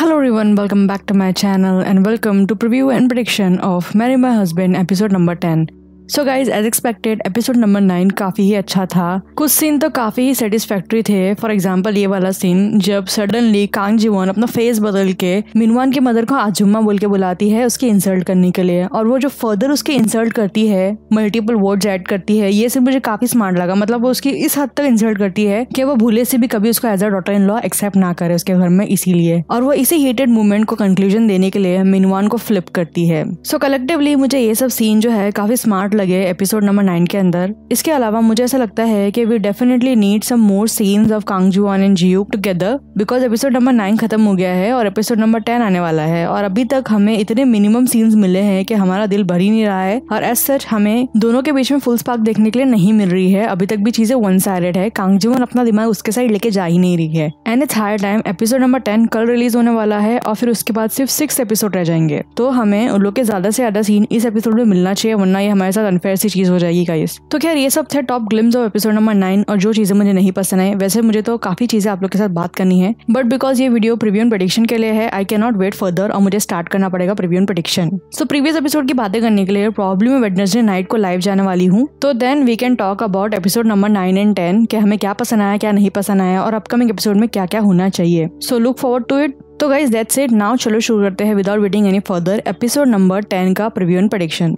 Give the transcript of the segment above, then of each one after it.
Hello everyone, welcome back to my channel and welcome to preview and prediction of Marry My Husband episode number 10. So guys as expected episode number nine काफी ही अच्छा था कुछ scene तो काफी ही satisfactory थे for example ये वाला सीन जब सडनली कांग जीवन अपना फेस बदल के मिनवान की मदर को आजुम्मा बोल के बुलाती है उसकी इंसल्ट करने के लिए और वो जो फर्दर उसकी इंसल्ट करती है मल्टीपल वर्ड्स एड करती है ये सीन मुझे काफी स्मार्ट लगा मतलब वो उसकी इस हद तक इंसल्ट करती है कि वो भूले से भी कभी उसको as a daughter in law accept ना करे उसके घर में इसीलिए और वो इसी हीटेड मूवमेंट को कंक्लूजन देने के लिए मिनवान को फ्लिप करती है सो so, कलेक्टिवली मुझे ये सब सीन जो है काफी स्मार्ट लगे एपिसोड नंबर नाइन के अंदर इसके अलावा मुझे ऐसा लगता है कि we definitely need some more scenes of कांगजुआन एंड जियो together because episode number nine खत्म हो गया है और एपिसोड नंबर टेन आने वाला है और अभी तक हमें इतने मिनिमम सीन्स मिले हैं कि हमारा दिल भर ही नहीं रहा है और एज सच हमें दोनों के बीच में फुल स्पार्क देखने के लिए नहीं मिल रही है अभी तक भी चीजें वन साइडेड है कांगजुआन अपना दिमाग उसके साइड लेके जा ही नहीं रही है and it's higher time episode number ten कल रिलीज होने वाला है और फिर उसके बाद सिर्फ सिक्स एपिसोड रह जाएंगे तो हमें उन लोग के ज्यादा से ज्यादा सीन इस एपिसोड में मिलना चाहिए वरना ये हमारे साथ अनफेयर सी चीज़ हो जाएगी गाइस तो खैर ये सब थे top glimpse of episode number nine और जो चीज़ें मुझे नहीं पसंद आई वैसे मुझे तो काफ़ी चीज़ें आप लोग के साथ बात करनी है बट बिकॉज ये वीडियो प्रिव्यू प्रडिक्शन के लिए है I can not wait further और मुझे स्टार्ट करना पड़ेगा preview prediction so previous episode की बातें करने के लिए प्रॉब्लम मैं वेडनेसडे नाइट को लाइव जाने वाली हूँ तो then we can talk about episode number nine and ten के हमें क्या पसंद आया क्या नहीं पसंद आया और अपकमिंग एपिसोड में क्या क्या होना चाहिए so look forward to it तो गाइज दैट्स इट नाउ चलो शुरू करते हैं without waiting any further episode number ten का preview and prediction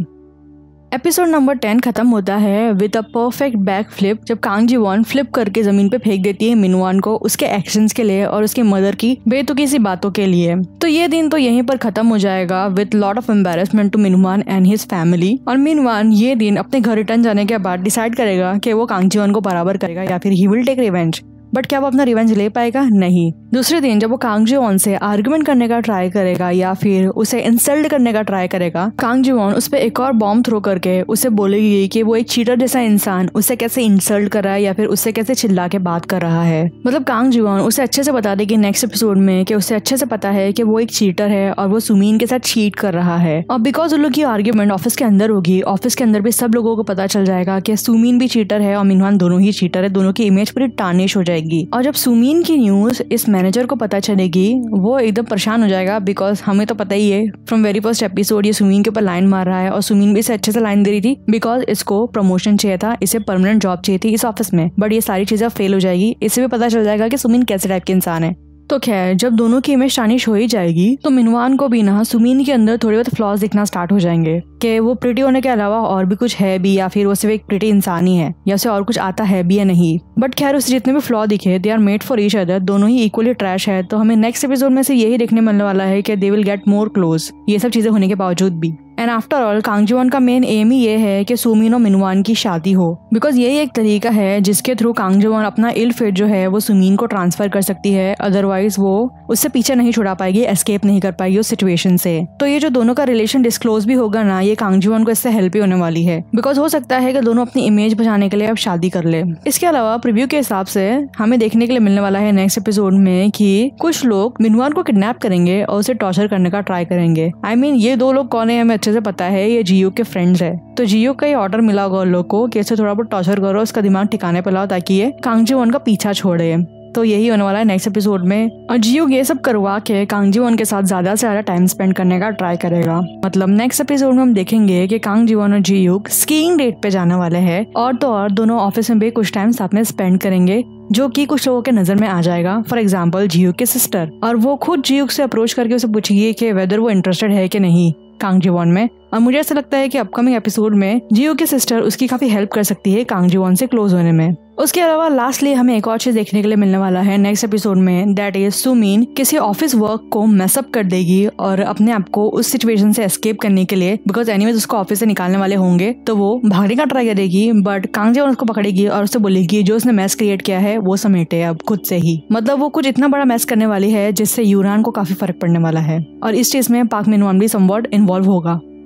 episode number ten खत्म होता है with a perfect back flip जब कांग जी वॉन फ्लिप करके जमीन पे फेंक देती है मिनवान को उसके एक्शन के लिए और उसके मदर की बेतुकी सी बातों के लिए तो ये दिन तो यहीं पर खत्म हो जाएगा with lot of embarrassment to Minhwan and his family और मिनवान ये दिन अपने घर रिटर्न जाने के बाद डिसाइड करेगा कि वो कांगजीवन को बराबर करेगा या फिर he will take revenge but क्या वो अपना रिवेंज ले पाएगा नहीं दूसरे दिन जब वो कांगजीवन से आर्ग्यूमेंट करने का ट्राई करेगा या फिर उसे इंसल्ट करने का ट्राई करेगा कांगजीवन उस पर एक और बॉम्ब थ्रो करके उसे बोलेगी कि वो एक चीटर जैसा इंसान उसे कैसे इंसल्ट कर रहा है या फिर उसे कैसे चिल्ला के बात कर रहा है मतलब कांगजीवन उसे अच्छे से बता देगी नेक्स्ट एपिसोड में कि उसे अच्छे से पता है कि वो एक चीटर है और वो सुमीन के साथ चीट कर रहा है और बिकॉज उन लोग की आर्ग्यूमेंट ऑफिस के अंदर होगी ऑफिस के अंदर भी सब लोगों को पता चल जाएगा कि सुमीन भी चीटर है और मिनवान दोनों ही चीटर है दोनों की इमेज पूरी टानिश हो जाएगी जाएगी और जब सुमीन की न्यूज इस मैनेजर को पता चलेगी वो एकदम परेशान हो जाएगा बिकॉज हमें तो पता ही है फ्रॉम वेरी फर्स्ट एपिसोड ये सुमीन के ऊपर लाइन मार रहा है और सुमीन भी इसे अच्छे से लाइन दे रही थी बिकॉज इसको प्रमोशन चाहिए था इसे परमानेंट जॉब चाहिए थी इस ऑफिस में बट ये सारी चीजें फेल हो जाएगी इससे भी पता चल जाएगा कि सुमीन कैसे टाइप के इंसान है तो खैर जब दोनों की इमेज टानिश हो ही जाएगी तो मिनवान को भी ना सुमीन के अंदर थोड़े बहुत फ्लॉज दिखना स्टार्ट हो जाएंगे कि वो प्रिटी होने के अलावा और भी कुछ है भी या फिर वो सिर्फ एक प्रिटी इंसान ही है या उसे और कुछ आता है भी या नहीं बट खैर उसे जितने भी फ्लॉ दिखे they are made for each other दोनों ही इक्वली ट्रैश है तो हमें नेक्स्ट एपिसोड में से यही देखने मिलने वाला है कि they will get more close ये सब चीजें होने के बावजूद भी एंड आफ्टर ऑल कांगजीवन का मेन एम ही ये है कि सुमिनो मिनवान की शादी हो बिकॉज यही एक तरीका है जिसके थ्रू कांगजीवन अपना इल फिट जो है वो सुमीन को ट्रांसफर कर सकती है अदरवाइज वो उससे पीछे नहीं छुड़ा पाएगी एस्केप नहीं कर पाएगी उस सिचुएशन से तो ये जो दोनों का रिलेशन डिस्क्लोज भी होगा ना ये कांगजीवन को इससे हेल्प ही होने वाली है बिकॉज हो सकता है कि दोनों अपनी इमेज बचाने के लिए अब शादी कर ले इसके अलावा प्रिव्यू के हिसाब से हमें देखने के लिए मिलने वाला है नेक्स्ट एपिसोड में कि कुछ लोग मिनवान को किडनेप करेंगे और उसे टॉर्चर करने का ट्राई करेंगे आई मीन ये दो लोग कौन है हमें अच्छे से पता है ये जियो के फ्रेंड्स है तो जियो का ये ऑर्डर मिला होगा उन लोग को कि इसे थोड़ा बहुत टॉर्चर करो उसका दिमाग ठिकाने पर लाओ ताकि ये कांगजी वन का पीछा छोड़े तो यही होने वाला है नेक्स्ट एपिसोड में और जियो ये सब करवा के कांग जीवन के साथ ज्यादा से ज्यादा टाइम स्पेंड करने का ट्राई करेगा मतलब नेक्स्ट एपिसोड में हम देखेंगे कि कांग जीवन और जियुग स्कीइंग डेट पे जाने वाले हैं और तो और दोनों ऑफिस में भी कुछ टाइम साथ में स्पेंड करेंगे जो कि कुछ लोगों के नजर में आ जाएगा फॉर एग्जाम्पल जियो के सिस्टर और वो खुद जियो से अप्रोच करके उसे पूछेगी कि वेदर वो इंटरेस्टेड है कि नहीं कांग जीवन में और मुझे ऐसा लगता है कि अपकमिंग एपिसोड में जियो के सिस्टर उसकी काफी हेल्प कर सकती है कांग जीवन से क्लोज होने में उसके अलावा लास्टली हमें एक और चीज देखने के लिए मिलने वाला है नेक्स्ट एपिसोड में दैट इज सुमीन किसी ऑफिस वर्क को मैसअप कर देगी और अपने आप को उस सिचुएशन से एस्केप करने के लिए बिकॉज एनीवेज उसको ऑफिस से निकालने वाले होंगे तो वो भागने का ट्राई करेगी बट कांगजेवन उसको पकड़ेगी और उससे बोलेगी जो उसने मैस क्रिएट किया है वो समेटे अब खुद से ही मतलब वो कुछ इतना बड़ा मैस करने वाली है जिससे यूरान को काफी फर्क पड़ने वाला है और इस चीज में पाक मिनवान भी समवॉट इन्वॉल्व होगा